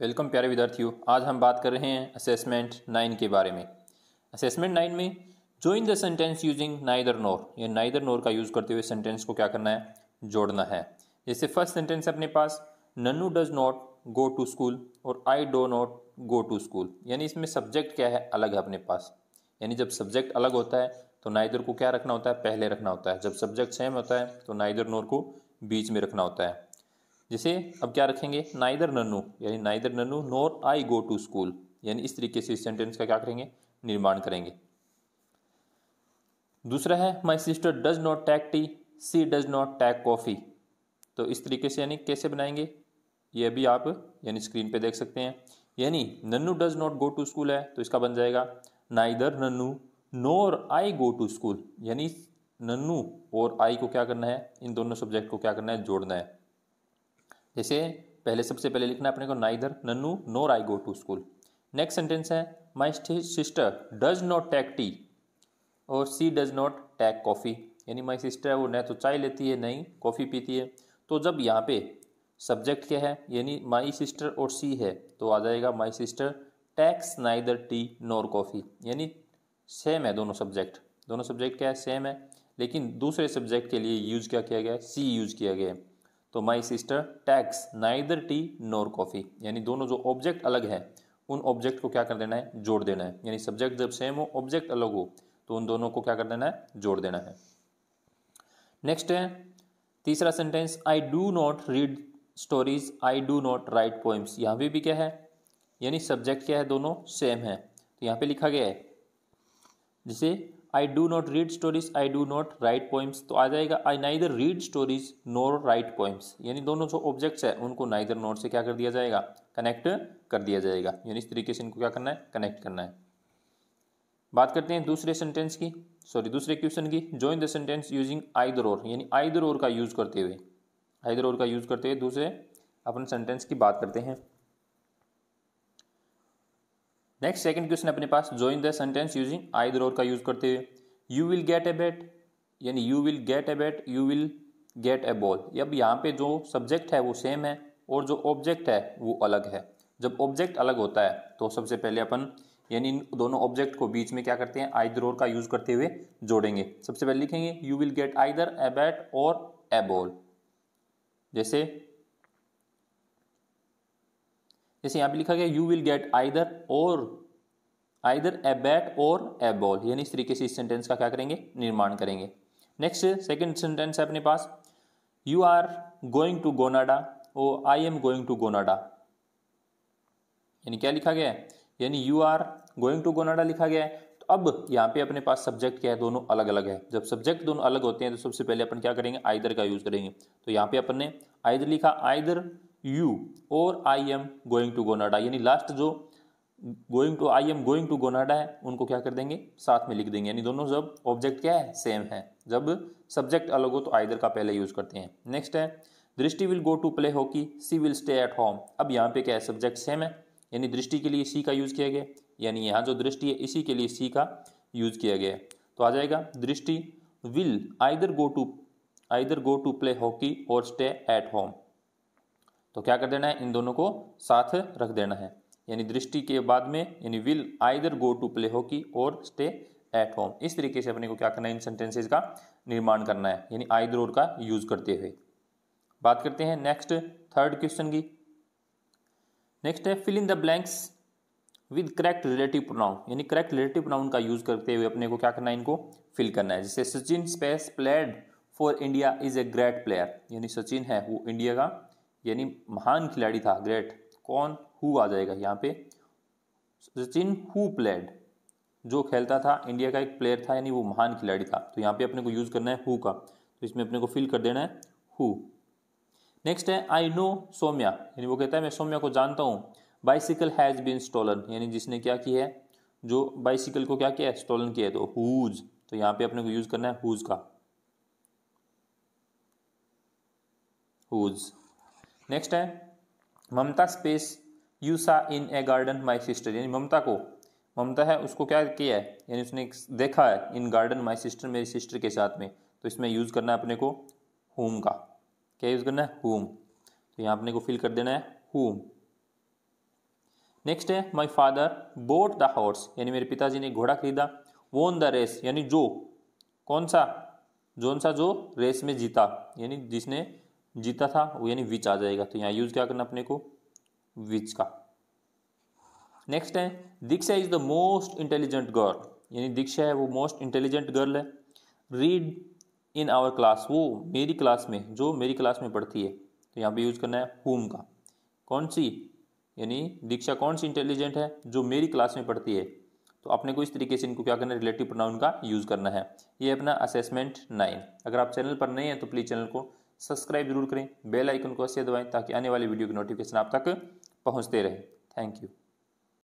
welcome प्यारे विद्यार्थियों आज हम बात कर रहे हैं असेसमेंट नाइन के बारे में असेसमेंट नाइन में join the sentence using neither nor या नाइदर नोर का यूज़ करते हुए सेंटेंस को क्या करना है जोड़ना है जैसे फर्स्ट सेंटेंस है अपने पास Nannu does not go to school और I do not go to school यानी इसमें सब्जेक्ट क्या है अलग है अपने पास यानी जब सब्जेक्ट अलग होता है तो नाइदर को क्या रखना होता है पहले रखना होता है जब सब्जेक्ट सेम होता है तो नाइदर नोर को बीच में रखना होता है जैसे अब क्या रखेंगे नाइदर नन्नू यानी neither Nannu nor I go to school यानी इस तरीके से इस सेंटेंस का क्या करेंगे निर्माण करेंगे दूसरा है my sister does not take tea she does not take coffee तो इस तरीके से यानी कैसे बनाएंगे ये भी आप यानी स्क्रीन पे देख सकते हैं यानी Nannu does not go to school है तो इसका बन जाएगा neither Nannu nor I go to school यानी नन्नू और आई को क्या करना है इन दोनों सब्जेक्ट को क्या करना है जोड़ना है जैसे पहले सबसे पहले लिखना अपने को neither Nannu nor I go to school next sentence है my sister does not take tea और she does not take coffee यानी माई सिस्टर है वो न तो चाय लेती है नहीं कॉफ़ी पीती है तो जब यहाँ पे सब्जेक्ट क्या है यानी माई सिस्टर और सी है तो आ जाएगा my sister takes neither tea nor coffee यानी सेम है दोनों सब्जेक्ट दोनों सब्जेक्ट क्या है सेम है लेकिन दूसरे सब्जेक्ट के लिए यूज क्या किया गया है सी यूज किया गया है तो my sister takes neither tea nor coffee यानी दोनों जो ऑब्जेक्ट अलग हैं उन ऑब्जेक्ट को क्या कर देना है जोड़ देना है यानी सब्जेक्ट जब सेम हो ऑब्जेक्ट अलग हो तो उन दोनों को क्या कर देना है जोड़ देना है नेक्स्ट है तीसरा sentence I do not read stories I do not write poems यहाँ पर भी क्या है यानी सब्जेक्ट क्या है दोनों सेम है तो यहाँ पे लिखा गया है जिसे I do not read stories I do not write poems तो आ जाएगा I neither read stories nor write poems यानी दोनों जो ऑब्जेक्ट्स है उनको नाइदर नोट से क्या कर दिया जाएगा कनेक्ट कर दिया जाएगा यानी इस तरीके से इनको क्या करना है कनेक्ट करना है बात करते हैं दूसरे सेंटेंस की सॉरी दूसरे क्वेश्चन की join the sentence using either or यानी आइदर और का यूज़ करते हुए आइदर और का यूज़ करते हुए दूसरे अपन सेंटेंस की बात करते हैं नेक्स्ट सेकंड क्वेश्चन अपने पास ज्वाइन द सेंटेंस यूजिंग आई और का यूज करते हुए you will get a bat यानी you will get a bat you will get a ball अब यहाँ पे जो सब्जेक्ट है वो सेम है और जो ऑब्जेक्ट है वो अलग है जब ऑब्जेक्ट अलग होता है तो सबसे पहले अपन यानी इन दोनों ऑब्जेक्ट को बीच में क्या करते हैं आई और का यूज करते हुए जोड़ेंगे सबसे पहले लिखेंगे यू विल गेट दर a bat or a ball जैसे जैसे यहाँ पे लिखा गया you will get either or either a bat or a ball यानी इस तरीके से इस सेंटेंस का क्या करेंगे निर्माण करेंगे नेक्स्ट सेकेंड सेंटेंस है अपने पास you are going to Canada or I am going to Canada यानी क्या लिखा गया है यानी you are going to Canada लिखा गया है तो अब यहाँ पे अपने पास सब्जेक्ट क्या है दोनों अलग अलग है जब सब्जेक्ट दोनों अलग होते हैं तो सबसे पहले अपन क्या करेंगे आइदर का यूज़ करेंगे तो यहाँ पे अपन ने आइदर लिखा either you or I am going to Canada यानी लास्ट जो going to I am going to Canada है उनको क्या कर देंगे साथ में लिख देंगे यानी दोनों जब ऑब्जेक्ट क्या है सेम है जब सब्जेक्ट अलग हो तो आइदर का पहले यूज़ करते हैं नेक्स्ट है Drishti will go to play hockey she will stay at home अब यहाँ पे क्या है सब्जेक्ट सेम है यानी दृष्टि के लिए सी का यूज़ किया गया यानी यहाँ जो दृष्टि है इसी के लिए सी का यूज़ किया गया है तो आ जाएगा Drishti will either go to either go to play hockey or stay at home तो क्या कर देना है इन दोनों को साथ रख देना है यानी दृष्टि के बाद में यानी will either go to play hockey or stay at home इस तरीके से अपने को क्या करना है इन सेंटेंसेज का निर्माण करना है यानी आइदर और का यूज करते हुए बात करते हैं नेक्स्ट थर्ड क्वेश्चन की नेक्स्ट है fill in the blanks with correct relative pronoun यानी करेक्ट रिलेटिव प्रोनाउन का यूज करते हुए अपने को क्या करना है इनको फिल करना है जैसे Sachin space played for India is a great player यानी सचिन है वो इंडिया का यानी महान खिलाड़ी था ग्रेट कौन हु आ जाएगा यहाँ पे सचिन हु प्लेड जो खेलता था इंडिया का एक प्लेयर था यानी वो महान खिलाड़ी था तो यहाँ पे अपने को यूज़ करना है हु का तो इसमें अपने को फिल कर देना है हु नेक्स्ट है आई नो सोम्या यानी वो कहता है मैं सोम्या को जानता हूँ बाइसिकल हैज़ बीन स्टोलन यानी जिसने क्या किया है जो बाइसिकल को क्या किया है स्टोलन किया है तो हुज तो यहाँ पे अपने को यूज़ करना है हुज का हुज नेक्स्ट है ममता स्पेस यू सा इन ए गार्डन माई सिस्टर यानी ममता को ममता है उसको क्या किया है यानी उसने देखा है इन गार्डन माई सिस्टर मेरी सिस्टर के साथ में तो इसमें यूज़ करना है अपने को होम का क्या यूज़ करना है होम तो यहाँ अपने को फिल कर देना है होम नेक्स्ट है my father bought the horse यानी मेरे पिताजी ने घोड़ा खरीदा वो ऑन द रेस यानी जो कौन सा जोन सा जो रेस में जीता यानी जिसने जीता था वो यानी विच आ जाएगा तो यहाँ यूज़ क्या करना अपने को विच का नेक्स्ट है Diksha is the most intelligent girl यानी दीक्षा है वो मोस्ट इंटेलिजेंट गर्ल है रीड इन आवर क्लास वो मेरी क्लास में जो मेरी क्लास में पढ़ती है तो यहाँ पे यूज़ करना है हुम का कौन सी यानी दीक्षा कौन सी इंटेलिजेंट है जो मेरी क्लास में पढ़ती है तो अपने को इस तरीके से इनको क्या करना है रिलेटिव प्रोनाउन का यूज़ करना है ये अपना असेसमेंट नाइन अगर आप चैनल पर नहीं हैं तो प्लीज़ चैनल को सब्सक्राइब जरूर करें बेल आइकन को अवश्य दबाएं ताकि आने वाली वीडियो की नोटिफिकेशन आप तक पहुंचते रहे थैंक यू